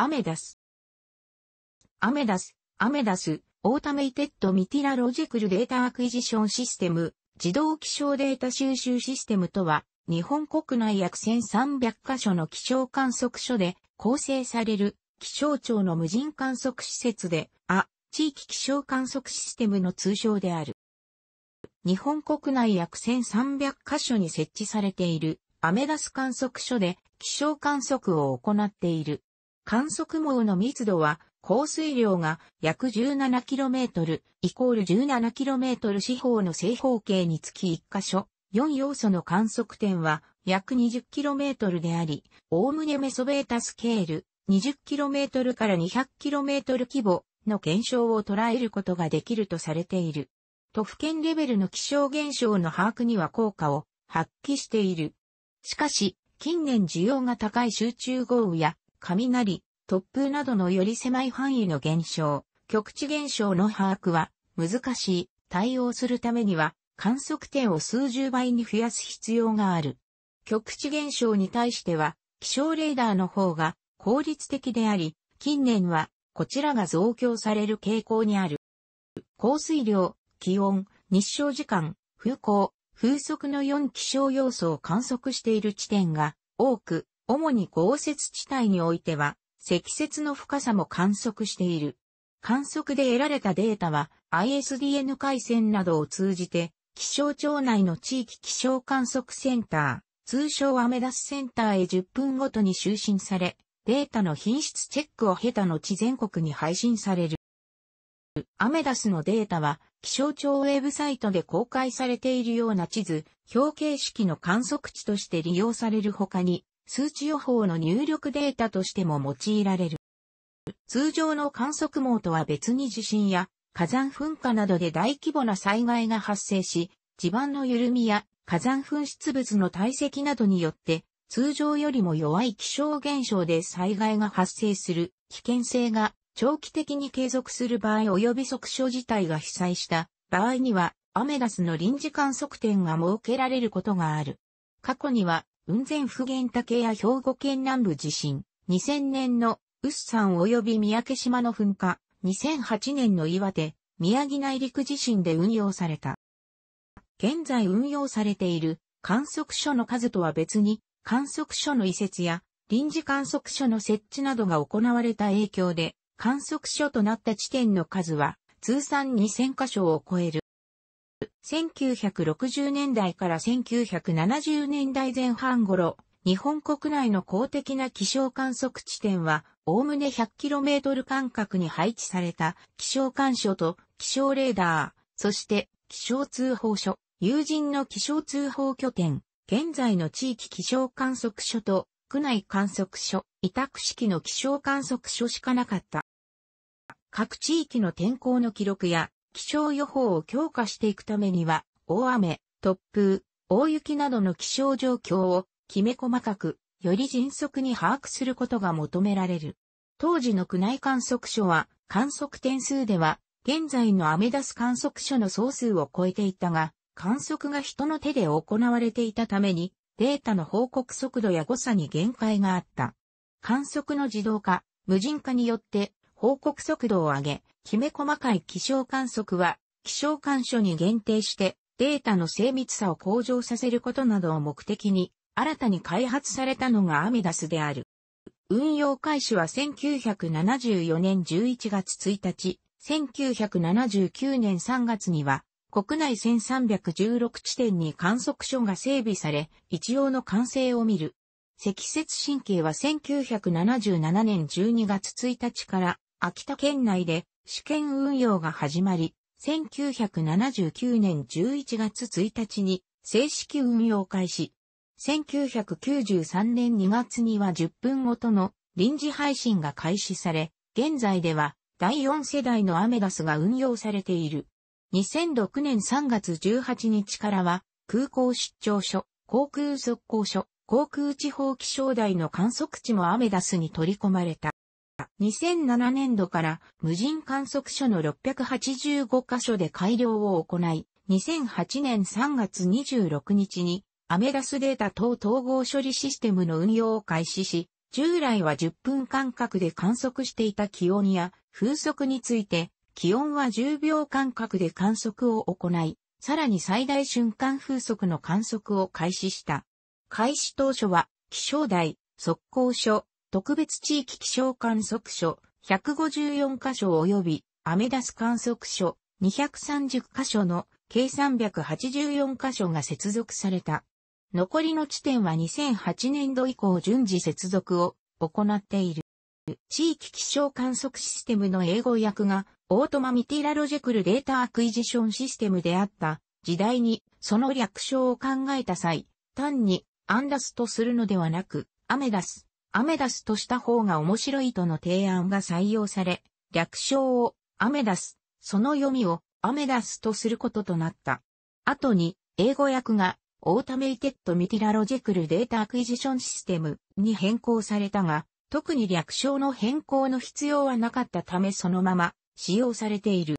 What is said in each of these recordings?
アメダス。アメダス、アメダス、オータメイテッドミティラロジクルデータアクイジションシステム、自動気象データ収集システムとは、日本国内約1300カ所の気象観測所で構成される気象庁の無人観測施設で、あ、地域気象観測システムの通称である。日本国内約1300カ所に設置されているアメダス観測所で気象観測を行っている。観測網の密度は、降水量が約 17km イコール 17km 四方の正方形につき1箇所、4要素の観測点は約 20km であり、おおむねメソベータスケール 20km から 200km 規模の減少を捉えることができるとされている。都府県レベルの気象現象の把握には効果を発揮している。しかし、近年需要が高い集中豪雨や雷、突風などのより狭い範囲の現象、局地現象の把握は難しい。対応するためには観測点を数十倍に増やす必要がある。局地現象に対しては気象レーダーの方が効率的であり、近年はこちらが増強される傾向にある。降水量、気温、日照時間、風向、風速の4気象要素を観測している地点が多く、主に豪雪地帯においては、積雪の深さも観測している。観測で得られたデータは ISDN 回線などを通じて気象庁内の地域気象観測センター、通称アメダスセンターへ10分ごとに就寝され、データの品質チェックを経た後全国に配信される。アメダスのデータは気象庁ウェブサイトで公開されているような地図、表形式の観測地として利用される他に、数値予報の入力データとしても用いられる。通常の観測網とは別に地震や火山噴火などで大規模な災害が発生し、地盤の緩みや火山噴出物の堆積などによって、通常よりも弱い気象現象で災害が発生する危険性が長期的に継続する場合及び即所自体が被災した場合にはアメダスの臨時観測点が設けられることがある。過去には雲仙普賢岳や兵庫県南部地震、2000年のウッサン及び三宅島の噴火、2008年の岩手、宮城内陸地震で運用された。現在運用されている観測所の数とは別に、観測所の移設や臨時観測所の設置などが行われた影響で、観測所となった地点の数は通算2000箇所を超える。1960年代から1970年代前半頃、日本国内の公的な気象観測地点は、おおむね 100km 間隔に配置された気象観所と気象レーダー、そして気象通報所、友人の気象通報拠点、現在の地域気象観測所と区内観測所、委託式の気象観測所しかなかった。各地域の天候の記録や気象予報を強化していくためには、大雨、突風、大雪などの気象状況をきめ細かく、より迅速に把握することが求められる。当時の宮内観測所は、観測点数では、現在のアメダス観測所の総数を超えていたが、観測が人の手で行われていたために、データの報告速度や誤差に限界があった。観測の自動化、無人化によって報告速度を上げ、きめ細かい気象観測は、気象観所に限定してデータの精密さを向上させることなどを目的に、新たに開発されたのがアメダスである。運用開始は1974年11月1日、1979年3月には、国内1316地点に観測所が整備され、一応の完成を見る。積雪神経は1977年12月1日から秋田県内で試験運用が始まり、1979年11月1日に正式運用開始。1993年2月には10分ごとの臨時配信が開始され、現在では第4世代のアメダスが運用されている。2006年3月18日からは空港出張所、航空速攻所、航空地方気象台の観測地もアメダスに取り込まれた。2007年度から無人観測所の685箇所で改良を行い、2008年3月26日にアメダスデータ等統合処理システムの運用を開始し、従来は10分間隔で観測していた気温や風速について、気温は10秒間隔で観測を行い、さらに最大瞬間風速の観測を開始した。開始当初は気象台、速攻所、特別地域気象観測所154箇所及びアメダス観測所230箇所の計384箇所が接続された。残りの地点は2008年度以降順次接続を行っている。地域気象観測システムの英語訳がオートマミティラロジェクルデータアクイジションシステムであった時代にその略称を考えた際、単にアンダスとするのではなく、アメダス、アメダスとした方が面白いとの提案が採用され、略称をアメダス、その読みをアメダスとすることとなった。後に、英語訳が、オータメイテッドミティラロジェクルデータアクイジションシステムに変更されたが、特に略称の変更の必要はなかったためそのまま使用されている。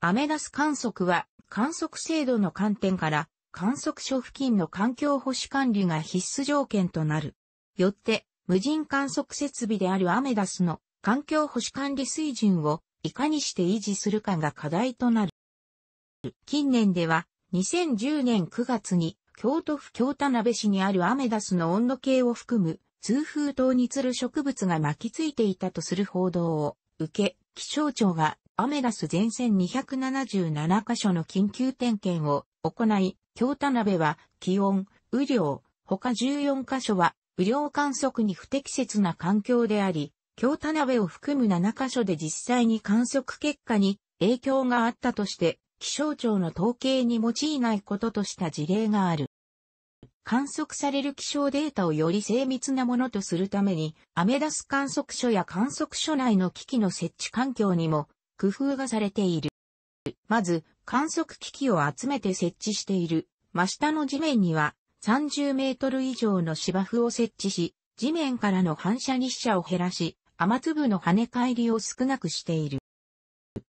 アメダス観測は観測制度の観点から観測所付近の環境保守管理が必須条件となる。よって無人観測設備であるアメダスの環境保守管理水準をいかにして維持するかが課題となる。近年では2010年9月に京都府京田辺市にあるアメダスの温度計を含む通風塔に吊る植物が巻きついていたとする報道を受け、気象庁がアメダス全線277カ所の緊急点検を行い、京田辺は気温、雨量、他14カ所は雨量観測に不適切な環境であり、京田辺を含む7カ所で実際に観測結果に影響があったとして、気象庁の統計に用いないこととした事例がある。観測される気象データをより精密なものとするために、アメダス観測所や観測所内の機器の設置環境にも工夫がされている。まず、観測機器を集めて設置している真下の地面には30メートル以上の芝生を設置し、地面からの反射日射を減らし、雨粒の跳ね返りを少なくしている。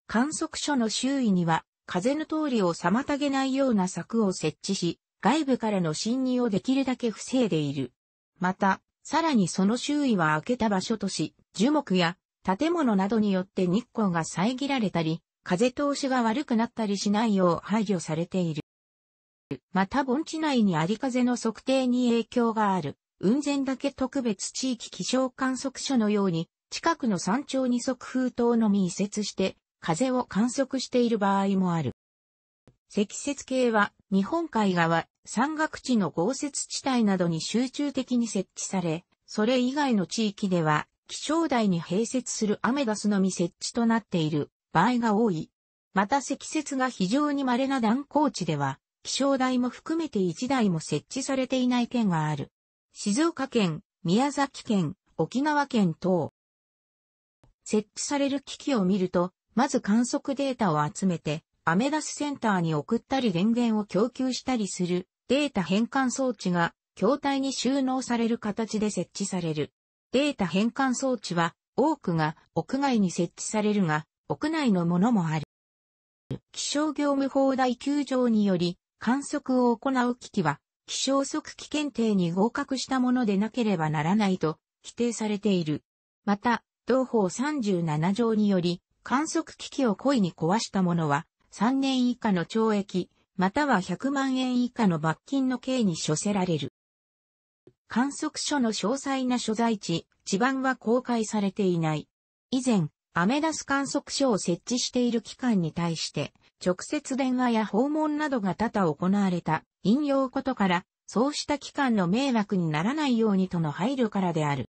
観測所の周囲には、風の通りを妨げないような柵を設置し、外部からの侵入をできるだけ防いでいる。また、さらにその周囲は開けた場所とし、樹木や建物などによって日光が遮られたり、風通しが悪くなったりしないよう配慮されている。また盆地内にあり風の測定に影響がある、雲仙岳特別地域気象観測所のように、近くの山頂に側風筒のみ移設して、風を観測している場合もある。積雪系は、日本海側、山岳地の豪雪地帯などに集中的に設置され、それ以外の地域では、気象台に併設するアメダスのみ設置となっている場合が多い。また積雪が非常に稀な断行地では、気象台も含めて1台も設置されていない県がある。静岡県、宮崎県、沖縄県等。設置される機器を見ると、まず観測データを集めて、アメダスセンターに送ったり電源を供給したりするデータ変換装置が筐体に収納される形で設置される。データ変換装置は多くが屋外に設置されるが、屋内のものもある。気象業務法第9条により、観測を行う機器は、気象測器検定に合格したものでなければならないと規定されている。また、同法37条により、観測機器を故意に壊した者は、3年以下の懲役、または100万円以下の罰金の刑に処せられる。観測所の詳細な所在地、地盤は公開されていない。以前、アメダス観測所を設置している機関に対して、直接電話や訪問などが多々行われた、引用ことから、そうした機関の迷惑にならないようにとの配慮からである。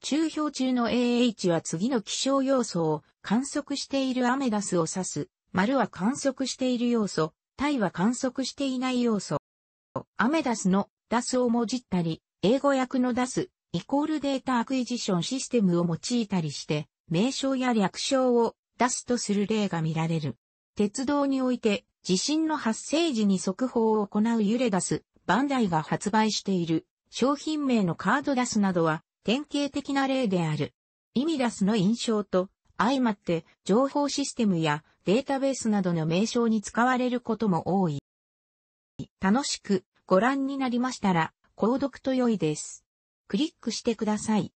中表中の AH は次の気象要素を観測しているアメダスを指す。丸は観測している要素、体は観測していない要素。アメダスのダスをもじったり、英語訳のダス、イコールデータアクイジションシステムを用いたりして、名称や略称を出すとする例が見られる。鉄道において地震の発生時に速報を行う揺れ出す、バンダイが発売している商品名のカード出すなどは典型的な例である。イミダスの印象と相まって情報システムやデータベースなどの名称に使われることも多い。楽しくご覧になりましたら購読と良いです。クリックしてください。